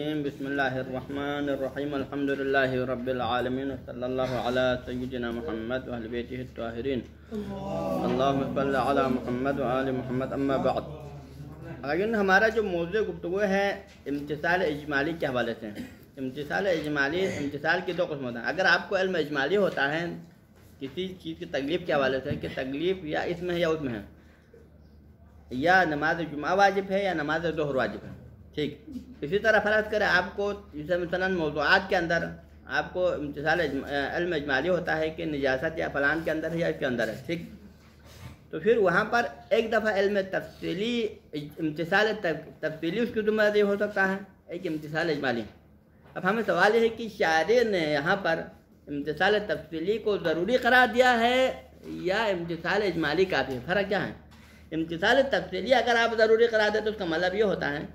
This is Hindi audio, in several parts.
بسم الله الرحمن الرحيم الحمد لله رب العالمين وصلى الله على سيدنا محمد وأهل بيته الطاهرين اللهم صل على محمد وآل محمد أما بعد लेकिन हमारा जो मौजू गुफ्तु है इम्तसाल इजमाली के हवाले से इम्तसाल इजमाली इम्तसाल की दो कस्म होता है अगर आपको इल्म इजमाली होता है किसी चीज़ की तकलीफ़ के हवाले से कि तकलीफ़ या इसमें है या उसमें है या नमाज जुमा वाजिब है या नमाज दोहर वाजिब है ठीक इसी तरह फ़र्ज करें आपको जैसे मसलन मौजूद के अंदर आपको इम्तसाल इजमाली होता है कि निजात या फलान के अंदर है या इसके अंदर है ठीक तो फिर वहाँ पर एक दफ़ा इल्म तफसली इम्तसाल तफसली उसकी जुम्मेदारी हो सकता है एक इम्तसाल इजमाली अब हमें सवाल यह है कि शायर ने यहाँ पर इम्तसाल तफसली को ज़रूरी करार दिया है या इम्तसाल इजमाली काफ़ी है फ़र्क क्या है इम्तसाल तफसली अगर आप ज़रूरी करार दें तो उसका मतलब ये होता है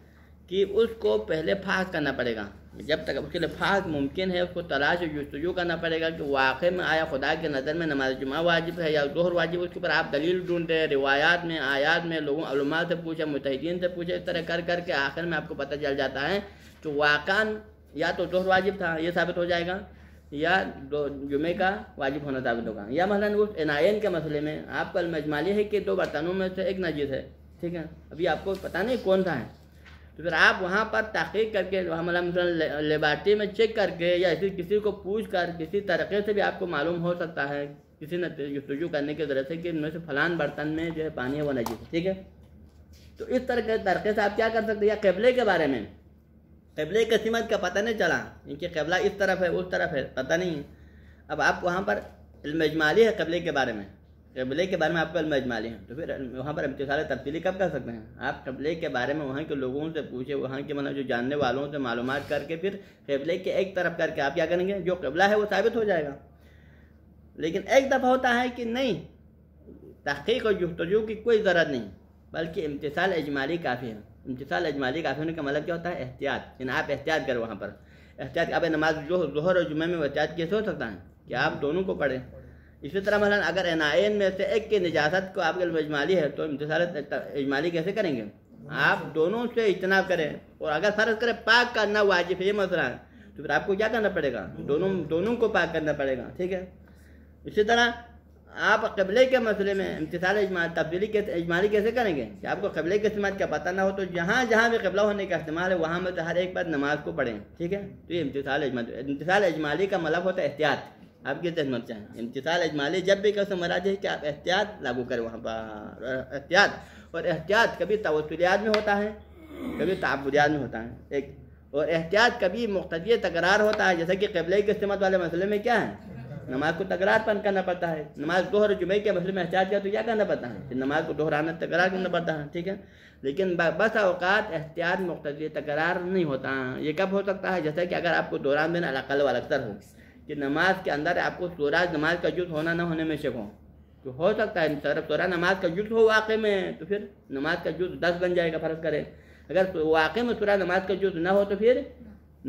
कि उसको पहले फास्ट करना पड़ेगा जब तक उसके लिए फास्ट मुमकिन है उसको तलाश और जस्तजू करना पड़ेगा कि वाक़ में आया खुदा के नज़र में नमाज जुमा वाजिब है या जोहर वाजिब उसके ऊपर आप दलील ढूंढते हैं रिवायात में आयात में लोगों से पूछे मुतहदीन से पूछे इस तरह कर कर के आखिर में आपको पता चल जाता है कि वाकान या तो जोहर वाजिब था ये साबित हो जाएगा या दो जुमे का वाजिब होना साबित होगा या मसला उस एनायन के मसले में आपका मजमाली है कि दो बर्तनों में से एक नजीज़ है ठीक है अभी आपको पता नहीं कौन सा है तो फिर आप वहाँ पर तहकीक करके हमारा मतलब लेबार्ट्री में चेक करके या इसी किसी को पूछ कर किसी तरीके से भी आपको मालूम हो सकता है किसी ने जस्तजू तो करने के जरिए से कि उनमें से फलान बर्तन में जो है पानी है वो नजीब ठीक है तो इस तरह तरीके से आप क्या कर सकते हैं या कबले के बारे में कबले की सीमत का पता नहीं चला इनकी कबला इस तरफ है उस तरफ है पता नहीं है अब आप वहाँ पर इल्मजमाली है कबले के बारे में तबले के बारे में आपका अलमजमाली है तो फिर वहाँ पर इम्तसाल तो तब्दीली कब कर सकते हैं आप तबले के बारे में वहाँ के लोगों से पूछे वहाँ के मतलब जो जानने वालों से मालूम करके फिर कबले के एक तरफ करके आप क्या करेंगे जो कबला है वो साबित हो जाएगा लेकिन एक दफ़ा होता है कि नहीं तहकीक और जस्तजू की कोई ज़रूरत नहीं बल्कि इम्तसाल अजमाली काफ़ी है इम्तसाल अजमाली काफ़ी होने का मतलब क्या होता है एहतियात इन आप एहतियात करें वहाँ पर एहतियात आप नमाज जो जहर और जुमे में एहतियात कैसे हो सकता है कि आप दोनों को पढ़ें इसी तरह मसलन अगर एन आई एन में से एक की निजात को आपके इजमाली है तो इंतसार इजमाली कैसे करेंगे आप दोनों से इजतनाब करें और अगर फर्ज करें पाक करना वाजिब है ये मसला है तो फिर आपको क्या करना पड़ेगा दोनों दोनों को पाक करना पड़ेगा ठीक है इसी तरह आप कबले के मसले में इम्तसाल तब्दीली कैसे इजमाली कैसे करेंगे कि आपको कबले के इस्तेमाल का पता ना हो तो जहाँ जहाँ भी कबला होने का इस्तेमाल है वहाँ में तो हर एक बार नमाज को पढ़ें ठीक है तो ये इम्तसाल इजमा इजमाली का मतलब होता है एहतियात आपके जन्मत इम्तिसाल अजमाले जब भी कसम मराज है कि आप एहतियात लागू करें वहाँ पर एहतियात और एहतियात कभी तवसलियात में होता है कभी ताबुदियात में होता है एक और एहतियात कभी मुख्तिय तकरार होता है जैसा कि कबले की इस्तेमाल वाले मसले में क्या है नमाज को तकरार पन करना पड़ता है नमाज दोहर जुमे के मसले में एहतियात किया तो क्या करना पड़ता है फिर नमाज को दोहराना तकरार करना पड़ता है ठीक है लेकिन बस अवकात एहतियात मुख्तिय तकरार नहीं होता ये कब हो सकता है जैसा कि अगर आपको दौरान में अलाकल वाल अक्सर होगी कि नमाज के अंदर आपको सोरा नमाज का जुज होना ना होने में शक हो तो हो सकता है सर सोरा नमाज का जुज हो वाक़े में तो फिर नमाज का जुज दस बन जाएगा फ़र्ज़ करें अगर वाक़े में सोरा नमाज का जुज ना हो तो फिर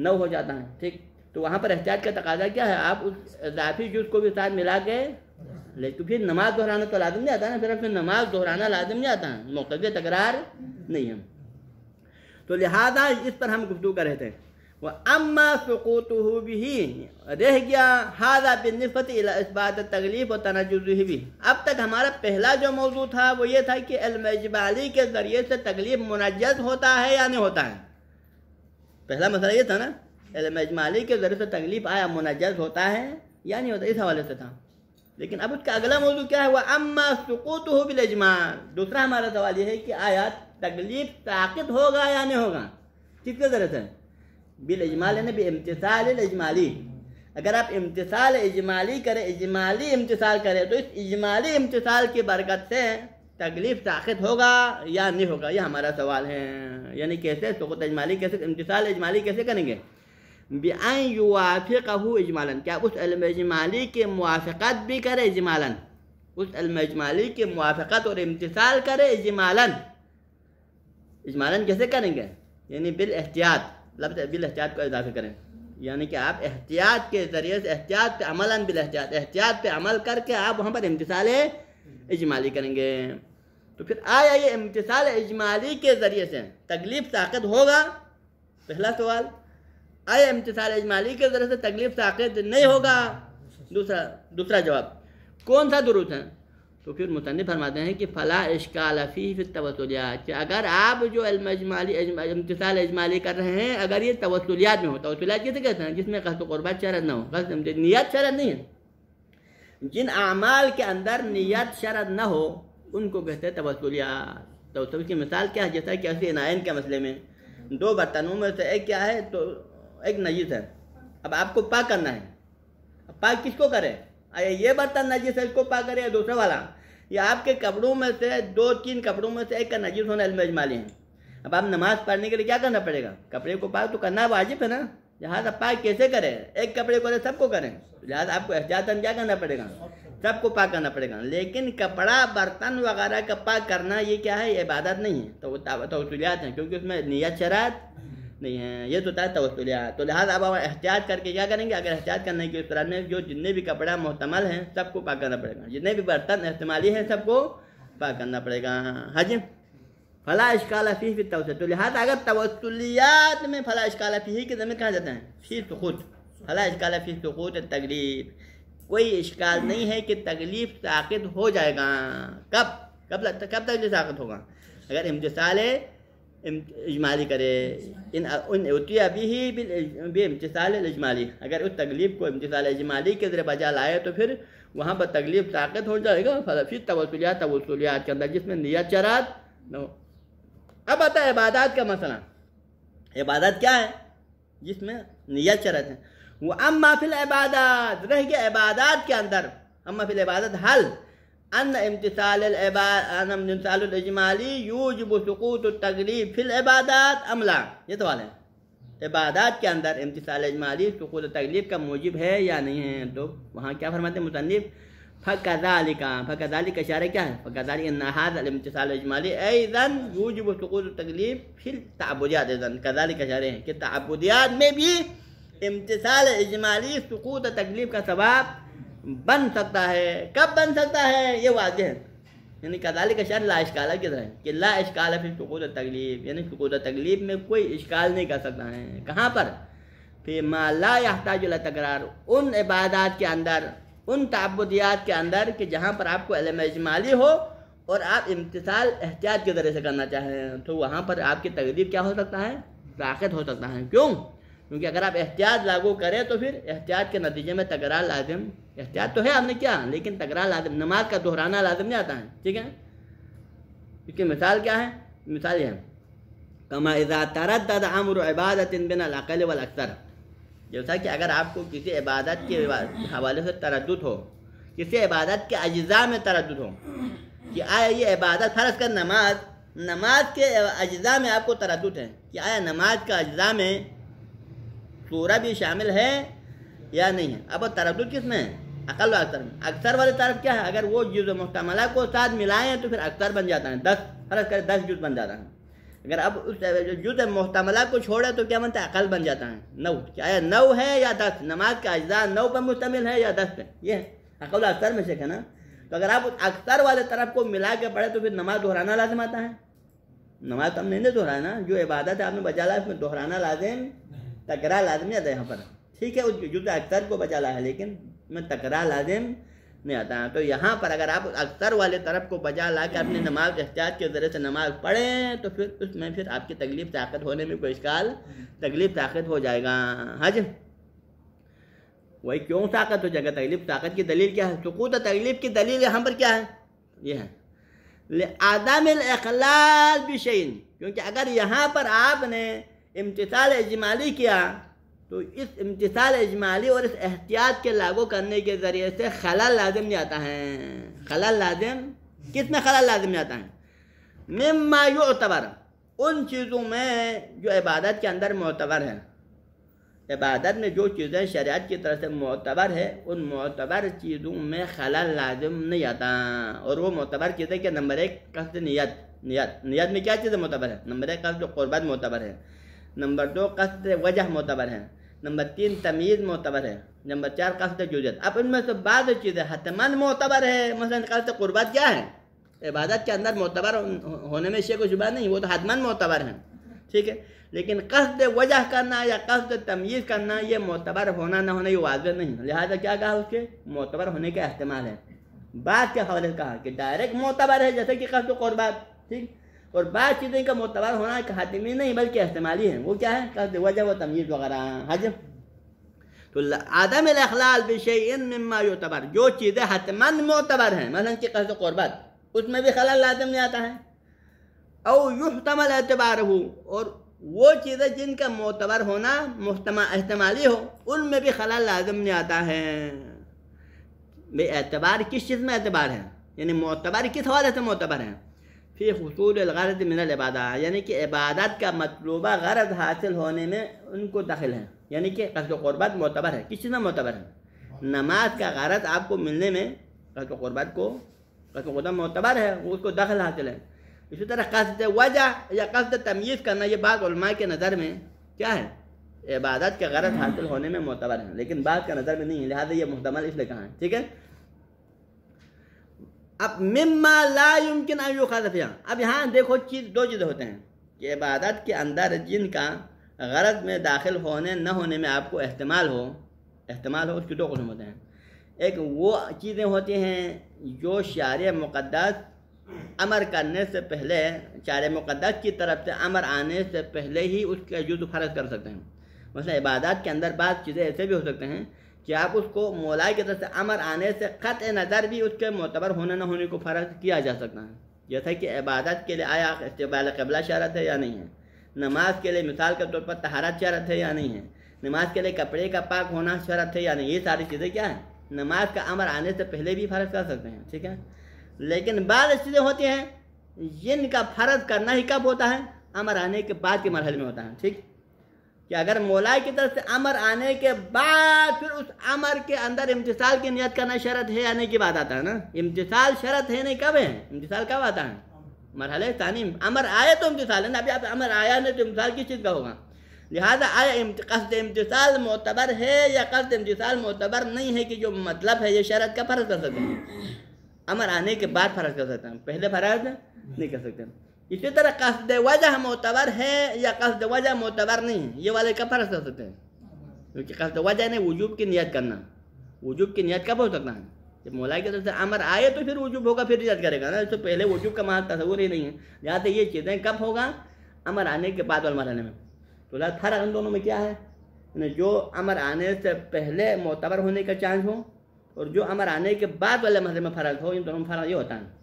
नौ हो जाता है ठीक तो वहाँ पर एहतियात का तकाजा क्या है आप उस इजाफी जुज को भी साथ मिला के ले तो फिर नमाज दोहराना तो लाजम नहीं आता ना फिर फिर नमाज दोहराना लाजम नहीं आता है मौक़े तकरार नहीं है तो लिहाजा इस पर हम गुफ्तू कर रहे थे अम्मा फ़कूत भी रह गया हादा बिनस्बत इसबात तकलीफ और तनाजुज़ भी अब तक हमारा पहला जो मौजू था वो ये था कि अलमजबाली के ज़रिए से तकलीफ मुनजद होता है या नहीं होता है पहला मसला ये था ना अलमजमाली के ज़रिए से तकलीफ आया मुनजद होता है या नहीं होता इस हवाले से था लेकिन अब उसका अगला मौजू क्या है वह अम्मा सुकूत हो दूसरा हमारा सवाल यह है कि आया तकलीफ ताकत होगा या नहीं होगा किसके ज़रिए से बिलजमाल यानी बेमतसाल इजमाली अगर आप इम्तिसाल इजमाली करें इजमाली इम्तिसाल करें तो इस इजमाली इम्तिसाल की बरकत से तकलीफ ताकत होगा या नहीं होगा ये हमारा सवाल है यानी कैसे सकुत अजमाली कैसे इम्तिसाल इजमाली कैसे करेंगे बेआन युवाफ़ू इजमालन क्या उस अलम इजमाली के मुआफ़त भी करे इजमालन उस अलम इजमाली के मुआफ़त और इम्तिसाल करे इजमालन इजमालन कैसे करेंगे यानी बिल एहतियात लफ्ज़ बिल एहतियात को इजाफे करें यानी कि आप एहतियात के ज़रिए से एहतियात पे अमल बिल एहतियात एहतियात पे अमल करके आप वहाँ पर इम्तिसाल इजमाली करेंगे तो फिर आया ये इम्तिसाल इजमाली के ज़रिए से तकलीफ ताकत होगा पहला सवाल आया इम्तिसाल इजमाली के ज़रिए से तकलीफ ताकत नहीं होगा दूसरा दूसरा जवाब कौन सा दुरुस्त है तो फिर मुतनफ़ फरमाते हैं कि फ़ला इश्कालफ़ी फिर तवसलियात कि अगर आप जो अलमजमाली अजमाली कर रहे हैं अगर ये तवसलियात में हो तवसलियात किसे कहते हैं जिसमें कस्त क़ुरबत शरत ना हो कस्त नीयत शरत नहीं है जिन अमाल के अंदर नीयत शरत ना हो उनको कहते हैं तवसलियात तवसल तो तो की मिसाल क्या है जैसा कि असी नायन के मसले में दो बर्तनों में से एक क्या है तो एक नजीस है अब आपको पाक करना है पाक किसको करें अरे ये बर्तन नजीस है इसको पाक करें या दूसरा वाला ये आपके कपड़ों में से दो तीन कपड़ों में से एक का नजीस होना माली है अब आप नमाज़ पढ़ने के लिए क्या करना पड़ेगा कपड़े को पाक तो करना वाजिब है ना लिहाजा पाक कैसे करें एक कपड़े को सबको करें लिहाजा आपको एहतियातन क्या करना पड़ेगा सबको पाक करना पड़ेगा लेकिन कपड़ा बर्तन वगैरह का पाक करना ये क्या है इबादत नहीं है तो तोसलियात हैं क्योंकि उसमें नीयत शरात नहीं है ये तो होता है तो लिहाजा अब हम एहतियात करके क्या करेंगे अगर एहतियात करने की तरह में जो जितने भी कपड़ा मोहतमल हैं सबको पाक करना पड़ेगा जितने भी बर्तन इस्तेमाली हैं सबको पाक करना पड़ेगा हाँ जी फला इश्काल फी फिर तवसल तो लिहाजा अगर तवसलियात में फला इश्काल फी के जमीन कहा जाता है तो खुद फला इश्काल फी खुद तकलीफ कोई इश्काल नहीं है कि तकलीफ साकित हो जाएगा कब कब कब तकलीफ साकित होगा अगर इम्तसाल इजमाली करे इन उन उतिया भी ही भी इम्तसाल इजमाली अगर उस तकलीफ को इम्तसाल इजमाली के ज़रिए बजा लाए तो फिर वहाँ पर तकलीफ ताकत हो जाएगा फिर तवसलियात तवसलियात के अंदर जिसमें नियत चरात न हो अब आता है इबादत का मसला इबादत क्या है जिसमें नियत चरत है वो अम माफिल इबादत रह गया इबादत के अंदर अम माफिल इबादत हल أن امتثال العبادة أن امتثال الإجمالي يوجب سقوط التقريب في العبادات أم لا ये सवाल है इबादत के अंदर इम्तसाल अजमाली सकूत तकलीफ का मूजिब है या नहीं है तो वहाँ क्या फरमाते हैं मुसनफ़ फकदाली का फकदाली का इशारा क्या है फकदाली नहादमतसाल अजमाली एदन यूजब सकूत तकलीफ फिर तबुदियात एदन कदाली का इशारे हैं कि तबुदियात में भी इम्तसाल अजमाली सकूत तकलीफ का सवाब बन सकता है कब बन सकता है ये वाजह है यानी कदाली का शर ला इश्काल की तरह कि ला इश्काल है फिर शकूत तो तकलीफ यानी शकूत तो तकलीफ में कोई इश्काल नहीं कर सकता है कहाँ पर फिर माला याहताज तकरार उन इबादत के अंदर उन तबुदियात के अंदर कि जहाँ पर आपको अलम इजमाली हो और आप इम्तसाल एहतियात के ज़रिए से करना चाहें तो वहाँ पर आपकी तकलीफ क्या हो सकता है ताकत हो सकता है क्यों क्योंकि अगर आप एहतियात लागू करें तो फिर एहतियात के नतीजे में तकरार लाजम एहतियात तो है आपने क्या लेकिन तकरार लाजम नमाज का दोहराना लाजम नहीं आता है ठीक है इसकी मिसाल क्या है मिसाल यह कमा इज़ा दादा अमर इबादत इन बिन अकल वाल अक्सर जैसा कि अगर आपको किसी इबादत के हवाले से तरद हो किसी इबादत के अज्जा में तरद हो कि आया ये इबादत फ़र्ज कर नमाज नमाज के अज्जा में आपको तरद है कि आया नमाज का अज्जा में सूरा भी शामिल है या नहीं है अब तरफ किस में है अकल अक्सर में अक्सर वाले तरफ क्या है अगर वो जुज़ मुहतमला को साथ मिलाएं तो फिर अक्सर बन जाता है दस फर्ज कर दस जुज़ बन जाता है अगर अब उस जुज़ मुहतमला को छोड़े तो क्या बनता है अकल बन जाता है नौ चाहे नौ है या दस नमाज का अज्जा नौ पर मुश्तमिल है या दस पे ये है अकल अक्सर में से है ना तो अगर आप अक्सर वाले तरफ को मिला के पढ़े तो फिर नमाज दोहराना लाजम आता है नमाज तो हम नहीं दोहराना जो इबादत है आपने बजा ला उसमें दोहराना लाजिम तकरा लाजमी आता है यहाँ पर ठीक है युद्ध अक्सर को बचा ला है लेकिन मैं तकरा लाजिम नहीं आता है तो यहाँ पर अगर आप अक्सर वाले तरफ को बचा ला कर अपनी नमाज एहतियात के ज़रिए से नमाज पढ़ें तो फिर उसमें फिर आपकी तकलीफ ताकत होने में कोई इश्काल तकलीफ ताकत हो जाएगा हाँ जी वही क्यों ताकत हो जाएगा तकलीफ ताकत की दलील क्या है सुकूत तकलीफ की दलील यहाँ पर क्या है ये है आदम अखलाल भी शहीन क्योंकि अगर यहाँ पर आपने इम्तसाल इजमाली किया तो इस इम्तसाल इजमाली और इस एहतियात के लागू करने के ज़रिए से खला लाजिम जाता है खला लाजिम किस में खला लाजिम जाता है ममायुतबर उन चीज़ों में जो इबादत के अंदर मोतबर है इबादत में जो चीज़ें शरीयत की तरफ से मोतबर है उन मोतबर चीज़ों में खला लाजिम नहीं आता और वो मोतबर चीज़ें क्या नंबर एक कस्त नियत नियत नियत में क्या चीज़ें मोतबर है नंबर एक कस्त कुर्बत मोतबर है नंबर दो कस्त वजह मोतबर है नंबर तीन तमीज़ मोतबर है नंबर चार कस्त जुजत अब इनमें से बाद चीज़ें हतमंद मोतबर है मसलन कस्त कुर्बत क्या है इबादत के अंदर मोतबर होने में शे शुबा नहीं वो तो हतमंद मोतबर है ठीक है लेकिन कस्त वजह करना या कस्त तमीज़ करना ये मोतबर होना ना होना ये वाज नहीं लिहाजा क्या कहा उसके मोतबर होने का अहतमाल है बात के हवाले कहा कि डायरेक्ट मोतबर है जैसे कि कस्त कुर्बत ठीक और बात चीज़ें का मोतबर होना एक हातिमी नहीं बल्कि इस्तेमाली है वो क्या है कहते वजह व तमीज़ वगैरह हजम हाँ तो आदम अखलाल बिशमा योतबर जो चीज़ें हतमंद मोतबर हैं मसलन की कहते क़ुरबत उसमें भी खलल आदम में आता है और युहतमल एतबार हो और वो चीज़ें जिनका मोतबर होना इस्तेमाली हो उनमें भी खलल लाजम नहीं आता है बे एतबार किस चीज़ में एतबार है यानी मोतबर किस हवाले से मोतबर है फिर हसूल गर्द मिनल इबादा यानी कि इबादत का मतलूबा गरज हासिल होने में उनको दखल है यानी कि कसद क़ुरबत मोतबर है किस चीज़ में मोतबर है नमाज का गरज आपको मिलने में कसद क़ुरबत को कसद क़ुरबत मोतबर है वो उसको दखल हासिल है इसी तरह कसद वजह या कसद तमीज़ करना ये बात के नज़र में क्या है इबादत का गरज हासिल होने में मोतबर है लेकिन बात का नज़र में नहीं है लिहाजा ये मुहतमल इसलिए कहाँ है ठीक है अब मिम्मा ला यमकिन अयू खादफिया अब यहाँ देखो चीज़ दो चीज़ होते हैं कि इबादत के अंदर जिनका गरज में दाखिल होने न होने में आपको अहतमाल हो अहतमाल हो उसके दो कसम होते हैं एक वो चीज़ें होती हैं जो शार मुक़दस अमर करने से पहले शार मुक़दस की तरफ से अमर आने से पहले ही उसके जुद फर्ज कर सकते हैं मतलब इबादत के अंदर बाद चीज़ें ऐसे भी हो सकते हैं कि आप उसको मौलाए की तरफ से अमर आने से ख़त नज़र भी उसके मोतबर होने ना होने को फ़र्ज किया जा सकता है जैसा कि इबादत के लिए आया इस्तेबाल कबला शरत है या नहीं है नमाज के लिए मिसाल के तौर पर तहारत शरत है या नहीं है नमाज के लिए कपड़े का पाक होना शरत है या नहीं ये सारी चीज़ें क्या हैं नमाज का अमर आने से पहले भी फ़र्ज कर सकते हैं ठीक है लेकिन बाद चीज़ें होती हैं जिनका फ़र्ज करना ही कब होता है अमर आने के बाद के मरहल में होता है ठीक कि अगर मौला की तरफ से अमर आने के बाद फिर उस अमर के अंदर इम्तिसाल की नियत करना शरत है आने की बात आता है ना इम्तिसाल शरत है नहीं कब है इम्तिसाल कब आता है मरहल तानी अमर आए तो इम्तिसाल है ना अभी आप अमर आया नहीं तो इम्तिसाल किस चीज़ का होगा लिहाजा आया कस्त इम्तिसाल मोतबर है या कस्त इम्तिसाल मोतबर नहीं है कि जो मतलब है ये शरत का फ़र्ज कर सकते हैं अमर आने के बाद फ़र्ज कर सकते हैं पहले फ़र्ज नहीं कर सकते इसी तरह कस्द वजह मोतबर है या कस्द वजह मोतबर नहीं ये वाले कब फर्ज कर सकते हैं क्योंकि कस्द वजह नहीं वजूब की नियत करना वजूब की नियत कब हो सकता है जब मौला की तरफ से अमर आए तो फिर वजूब होगा फिर नियत करेगा ना इससे पहले वजूब का वहाँ तस्वूर ही नहीं है यहाँ से ये चीज़ें कब होगा अमर आने के बाद वाले मरने में तो लाल फर्क उन दोनों में क्या है यानी जो अमर आने से पहले मोतबर होने का चांस हो और जो अमर आने के बाद वाले मरने में फ़र्क हो इन दोनों में फ़र्क ये होता है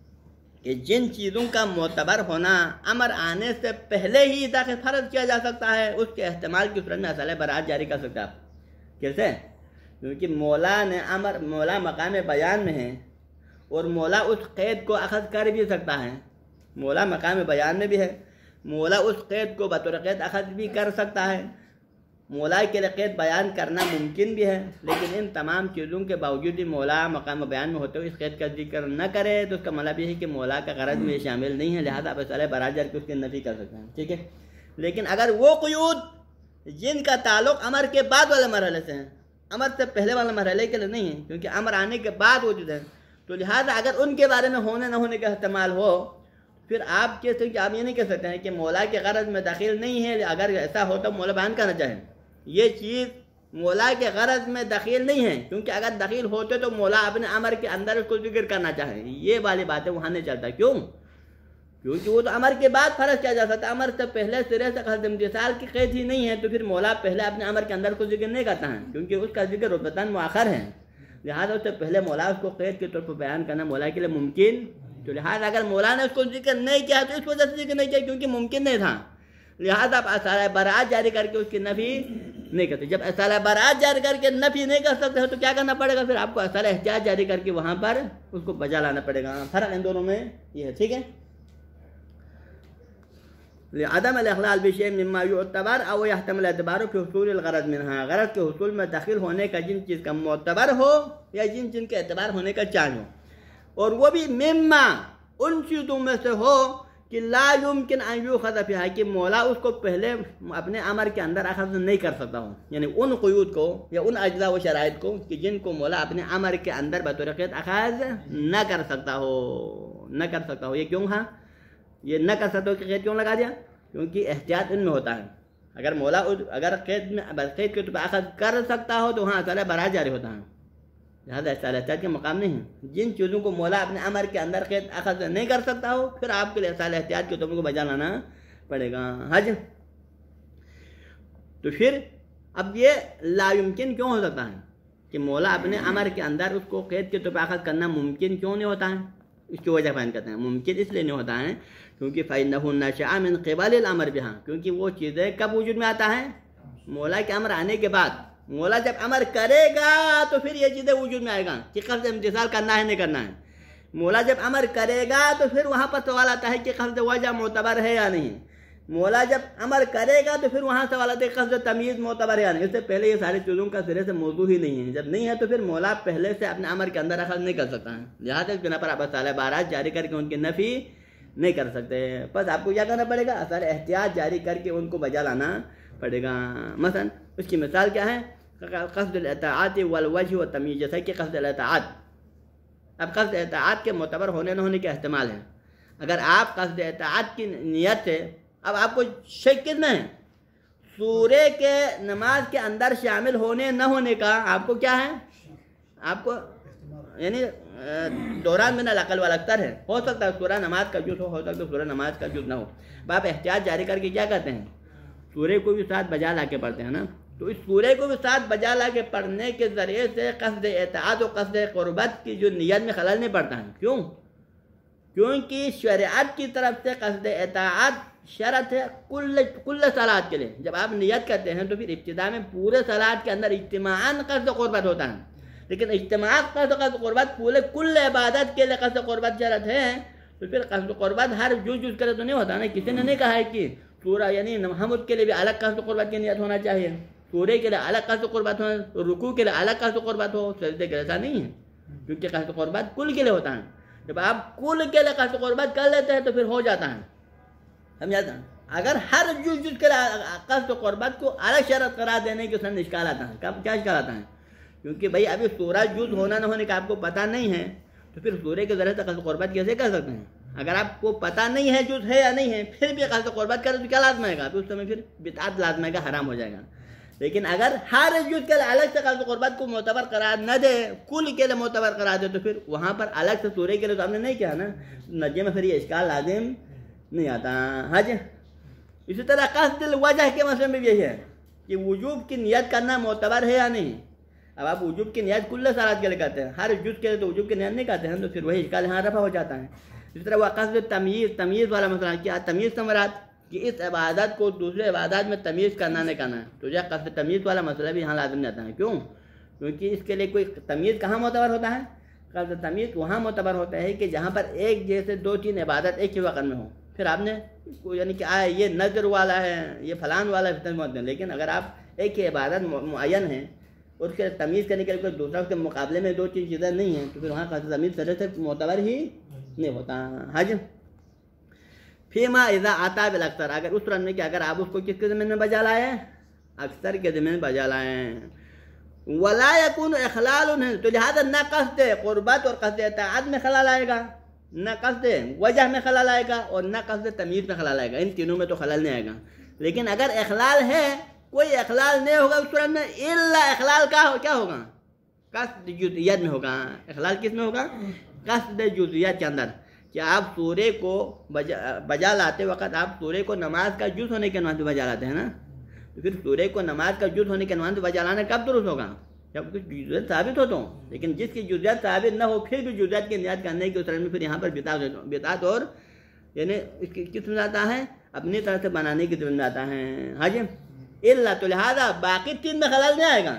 कि जिन चीज़ों का मोतबर होना अमर आने से पहले ही दाखिल फ़र्ज किया जा सकता है उसके अहतमाल की सूरत में असल बरात जारी कर सकता आप कैसे क्योंकि मौला ने अमर मौला मकाम बयान में है और मौला उस कैद को अखज कर भी सकता है मौला मकाम बयान में भी है मौला उस कैद को बतौर कैद अखज भी कर सकता है मौला की कैद बयान करना मुमकिन भी है लेकिन इन तमाम चीज़ों के बावजूद भी मौला मकाम बयान में होते हुए इस कैद का जिक्र न करे तो उसका मतलब यह है कि मौला का गरज में शामिल नहीं है लिहाजा आप सारे बराजर की उसकी नफ़ी कर सकते हैं ठीक है लेकिन अगर वो क्यूद जिनका ताल्लुक अमर के बाद वाले मरहले से है अमर से पहले वाले मरहले के लिए नहीं है क्योंकि अमर आने के बाद वजूद हैं तो लिहाजा अगर उनके बारे में होने ना होने का इस्तेमाल हो फिर आप कह सकते आप ये नहीं कह सकते हैं कि मौला के गरज में दाखिल नहीं है अगर ऐसा हो तो मौला बयान करना चाहें ये चीज़ मौला के गरज में दखील नहीं है क्योंकि अगर दखील होते तो मौला अपने अमर के अंदर उसको जिक्र करना चाहे ये वाली बात है वहाँ नहीं चलता क्यों क्योंकि वो तो अमर के बाद फर्ज किया जा सकता अमर से पहले सिरे से खत्म साल की कैद ही नहीं है तो फिर मौला पहले अपने अमर के अंदर को जिक्र नहीं करता है क्योंकि उसका जिक्र रुबतन मौखर है लिहाजा उससे पहले मौला उसको कैद के तौर पर बयान करना मौला के लिए मुमकिन तो लिहाजा अगर मौला ने उसको जिक्र नहीं किया तो इस वजह से जिक्र नहीं किया क्योंकि मुमकिन नहीं था लिहाजा आप असार बारात जारी करके उसकी नफी नहीं करते जब असारा बारात जारी करके नफी नहीं कर सकते हो तो क्या करना पड़ेगा फिर आपको असार एहतियात जारी करके वहाँ पर उसको बजा लाना पड़ेगा फर्क इन दोनों में ये है ठीक है आदम अखलाल विषय ममातबर अव यहतमल अतबारों के हसूल गरज में हाँ गरज के हसूल में दाखिल होने का जिन चीज़ का मोतबर हो या जिन चीज के अतबार होने का चांस हो और वो भी मम्मा उन चीज़ों में से हो कि लायुमकिन आयु खजफ है कि मौला उसको पहले अपने अमर के अंदर अखज नहीं कर सकता हूँ यानी उन कयूद को या उन अजला व शराइ को कि जिनको मौला अपने अमर के अंदर खेत अखज न कर सकता हो न कर सकता हो ये क्यों हाँ ये न कर सकता हो कि कैद क्यों लगा दिया क्योंकि एहतियात इनमें होता है अगर मौला अगर कैद में कैद के अखज कर सकता हो तो हाँ असल बरा जारी होता है लिहाजा ऐसा एहतियात के मकाम नहीं है जिन चीज़ों को मौला अपने अमर के अंदर खेत अखज नहीं कर सकता हो फिर आपके लिए ऐसा एहतियात के तुमको बजा लाना पड़ेगा हज तो फिर अब ये लामुमकिन क्यों हो सकता है कि मौला अपने अमर के अंदर उसको कैद के तौर पर अखज करना मुमकिन क्यों नहीं होता है इसकी वजह बयान करते हैं मुमकिन इसलिए नहीं होता है क्योंकि फ़ैन नशामिन अमर भी हाँ क्योंकि वो चीज़ें कब वजूद में आता है मौला के अमर आने के बाद मौला जब अमर करेगा तो फिर ये चीज़ें वजूद में आएगा कि कर्ज इंतजार करना है नहीं करना है मौला जब अमर करेगा तो फिर वहाँ पर सवाल आता है कि कर्ज वजह मोतबर है या नहीं मौला जब अमर करेगा तो फिर वहाँ सवाल आता है कर्ज तमीज़ मोतबर है या नहीं इससे पहले ये सारी चीज़ों का सिरे से मौजू ही नहीं है जब नहीं है तो फिर मौला पहले से अपने अमर के अंदर अखल नहीं कर सकता है यहाँ तक बिना पर आप साल बारात जारी करके उनकी नफ़ी नहीं कर सकते बस आपको क्या करना पड़ेगा असल एहतियात जारी करके उनको बजा लाना पड़ेगा मसलन उसकी मिसाल क्या है कसदात वलवज व तमीज़ जैसा कि कसदात अब कसद एतात के मोतबर होने न होने के अहतमाल हैं अगर आप कसद एतात की नीयत से अब आपको शक कितना है सूर्य के नमाज के अंदर शामिल होने न होने का आपको क्या है आपको यानी दौरान बिना अकल वाला अक्तर है हो सकता है सूर्य नमाज का जुज हो, हो सकता है सूर्य नमाज का जुज ना हो आप एहतियात जारी करके क्या कहते हैं सूर्य को भी साथ बजा ला के पढ़ते हैं ना तो इस सूर्य को भी साथ बजा ला के पढ़ने के ज़रिए से कसद एतद और कसद क़ुरबत की जो नीयत में खलल नहीं पड़ता है क्यों क्योंकि शरात की तरफ से कसद एतद शरत है कुल कुल सलाद के लिए जब आप नियत करते हैं तो फिर इब्तदा में पूरे सलाद के अंदर इज्तमान कसद क़ुरबत होता है लेकिन इज्तमा कसद क़ुरबत पूरे कुल इबादत के लिए कसद क़ुरबत शरत है तो फिर कसद क़ुरबत हर जो जुज करे तो नहीं होता ना किसी ने नहीं कहा है कि सूर्य यानी हमद के लिए भी अलग कस्त कुर्बात की नियत होना चाहिए सूर्य के लिए अलग कस्त कुर्बात होना रुकू के लिए अलग कस्त कुर्बात हो सजदे के लिए ऐसा नहीं है क्योंकि कस्त कुर्बात कुल के लिए होता है जब आप कुल के लिए कस्त कुर्बात कर लेते हैं तो फिर हो जाता है समझाता है अगर हर जुज जुज के कस्त कुर्बात को अलग शरत करा देने की उसमें निष्काल आता है क्या निष्काल आता है क्योंकि भाई अभी सूरज जुज होना ना होने का आपको पता नहीं है तो फिर सूर्य के ज़रिए तक कस्त कुर्बात कैसे कर सकते हैं अगर आपको पता नहीं है जो है या नहीं है फिर भी अगर कुर्बात करें तो क्या लाजम आएगा उस समय फिर बिताद लाजम आएगा हराम हो जाएगा लेकिन अगर हर जुज के लिए अलग से कर्ज कुर्बात को मोतबर करार न दे कुल के लिए मोतबर करा दे तो फिर वहाँ पर अलग से सूर्य के लिए तो हमने नहीं किया ना नजे में फिर ये इसका लाजिम नहीं आता हज हाँ इसी तरह कसद वजह के मसले में यही है कि वजूब की नियत करना मोतबर है या नहीं अब आप वजूब की नियत कुल्ल सारा के लिए करते हैं हर जुज के लिए तो वजूब की नियत नहीं करते हैं तो फिर वही इसका यहाँ रफा हो जाता है इसी तरह वक़्त तमीज़ तमीज़ वाला मसला क्या तमीज़ समरात कि इस इबादत को दूसरे इबादत में तमीज़ करना नहीं करना है तो यह कस्ब तमीज़ वाला मसला भी यहाँ लाजम जाता है क्यों क्योंकि इसके लिए कोई तमीज़ कहाँ मोतबर होता है कस्ब तमीज़ वहाँ मोतबर होता है कि जहाँ पर एक जैसे दो तीन इबादत एक ही वक़्त में हो फिर आपने यानी कि आए ये नजर वाला है ये फलान वाला है लेकिन अगर आप एक ही इबादत मुन है उसके तमीज़ करने के लिए कोई दूसरा उसके मुकाबले में दो तीन चीज़ें नहीं हैं तो फिर वहाँ कस्ब तमीज़ सर से मोतबर ही नहीं होता हज फीमा इजा आता बिल अक्सर अगर उस रन में क्या अगर आप उसको किसके ज़मीन में बजा लाए अक्सर के ज़मीन बजा लाए वला यकून अखलाल तो लिहाजा न दे कुर्बत और कसद एतद में खला लाएगा न कस दे वजह में खला लाएगा और न कस दे तमीज़ में खला लाएगा इन तीनों में तो खलल नहीं आएगा लेकिन अगर अखलाल है कोई अखलाल नहीं होगा उस सूरत में इला अखलाल का हो, क्या होगा कसद यद में होगा अखलाल किस में होगा कसद जुजिया अंदर कि आप सूर्य को बजा बजा लाते वक्त आप सूर्य को नमाज का जुज होने के अनुमान से बजा लाते हैं ना तो फिर सूर्य को नमाज का जुज होने के अनुमान से बजा लाना कब दुरुस्त होगा जब कुछ जुजियात साबित हो तो लेकिन जिसकी जुजियात साबित ना हो फिर भी जुजियात की नियात करने के उस में फिर यहाँ पर बिता बिता और यानी किस में आता है अपनी तरह से बनाने की जिम्मेदार आता है हाँ जी इल्ला तो लिहाजा बाकी तीन में खलाल नहीं आएगा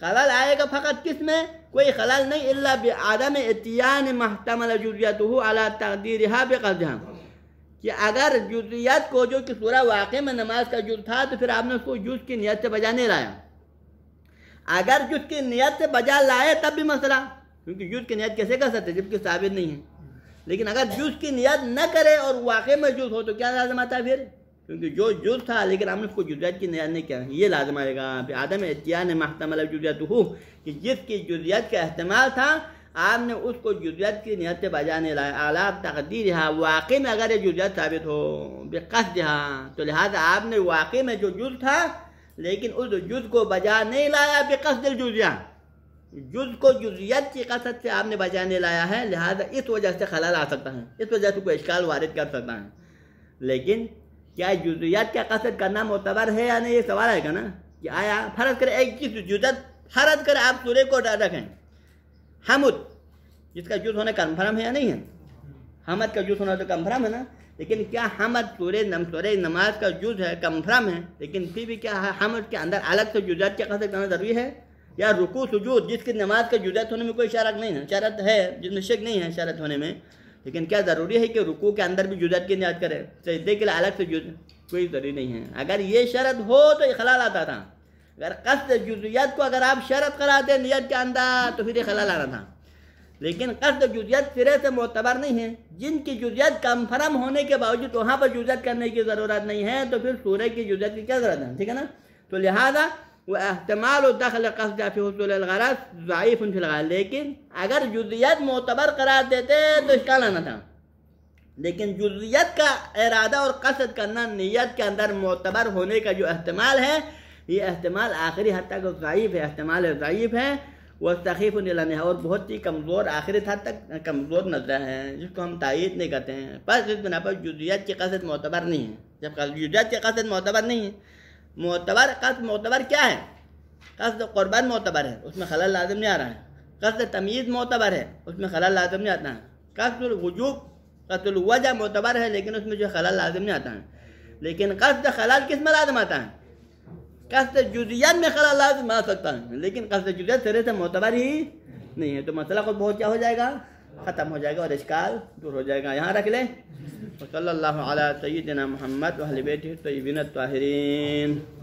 खलल आएगा फ़कत किस में कोई खलल नहीं अल्ला आदम एतियान महतमल जुजियत अला तकदीर बेकदम कि अगर जुजियात को जो कि पूरा वाक़े में नमाज का जुज था तो फिर आपने उसको जुज की नीयत से बजा नहीं लाया अगर जुज की नीयत से बजा लाए तब भी मसला क्योंकि जुज की नीयत कैसे कर सकते जबकि साबित नहीं है लेकिन अगर जुज की नीयत न करे और वाक़े में जुज हो तो क्या लाजम आता है फिर क्योंकि जो जुज था लेकिन हमने उसको जुजियात की नियात नहीं किया ये लाजम आएगा यहाँ पे आदम एहतियान महतमल जुजियात हो कि जिसकी जुजियात का अहतमाल था आपने उसको जुजियात की नियत से बजा नहीं लाया आला तकदीर है वाकई में अगर ये जुजियात साबित हो बेकस हाँ तो लिहाजा आपने वाकई में जो जुज था लेकिन उस जुज को बजा नहीं लाया बेकस दिल जुजिया जुज को जुजियत की कसत से आपने बजा नहीं लाया है लिहाजा इस वजह से खलल आ सकता है इस वजह से कोई इश्काल वारिद कर सकता है लेकिन क्या जुजियात का कसर करना मोतबर है या नहीं ये सवाल आएगा ना कि आया फर्ज करें एक चीज़ जुजत फर्ज करें आप सूर्य को रखें हमद जिसका जुज होना कन्फर्म है या नहीं है हमद का जुज होना तो कन्फर्म है ना लेकिन क्या हमद सूर्य नम सूर्य नमाज का जुज है कन्फर्म है लेकिन फिर भी क्या हमद के अंदर अलग से जुजात का कसर करना ज़रूरी है या रुकू सुजूद जिसकी नमाज का जुजत होने में कोई शरत नहीं है शरत है जिसमें शक नहीं है शरत होने में लेकिन क्या ज़रूरी है कि रुकू के अंदर भी जुजत की नियत करें सजदे के लिए अलग से जुज कोई ज़रूरी नहीं है अगर ये शरत हो तो इखलाल आता था अगर कस्त जुजियत को अगर आप शरत कराते नियत के अंदर तो फिर इखलाल आना था लेकिन कस्त जुजियत सिरे से मोतबर नहीं है जिनकी जुजियत कंफर्म होने के बावजूद वहाँ पर जुजत करने की ज़रूरत नहीं है तो फिर सूर्य की जुजत की क्या ज़रूरत है ठीक है ना तो लिहाजा वहतमाल दखल कस्दा फसूल गरज ज़यीफ़ फिलगाल लेकिन अगर जुजियात मोतबर करार देते तो इसका लाना था लेकिन जुजियत का इरादा और कसद करना नीयत के अंदर मोतबर होने का जो अहतमाल है ये अहतमाल आखिरी हद तक ज़यीफ़ है अहतमाल ज़यीफ़ है वह सखीफ़ निलन है और बहुत ही कमज़ोर आखिरी हद तक कमज़ोर नजर है जिसको हम तयद नहीं करते हैं बस इस बिना पर जुजियत की कसद मोतबर नहीं है जब जुजियत की कसद मोतबर नहीं है मोतबर कस्त मोतबर क्या है कस्त क़ुरबान मोतबर है उसमें खलल लाजम नहीं आ रहा है कस्त तमीज़ मोतबर है उसमें खलल लाजम नहीं आता है कस्दुलवजूब कस्दुलवजा मोतबर है लेकिन उसमें जो खलल लाजम नहीं आता है लेकिन कस्त खलल किस में लाजम आता है कस्त जुजियत में खलल लाजम आ सकता है लेकिन कस्त जुजियत सिरे से मोतबर ही नहीं है तो मसला को बहुत क्या हो जाएगा ख़त्म हो जाएगा और इसकाल दूर हो जाएगा यहाँ रख लें वसल सैदना मोहम्मद वहलबेट तयबिन तहरीन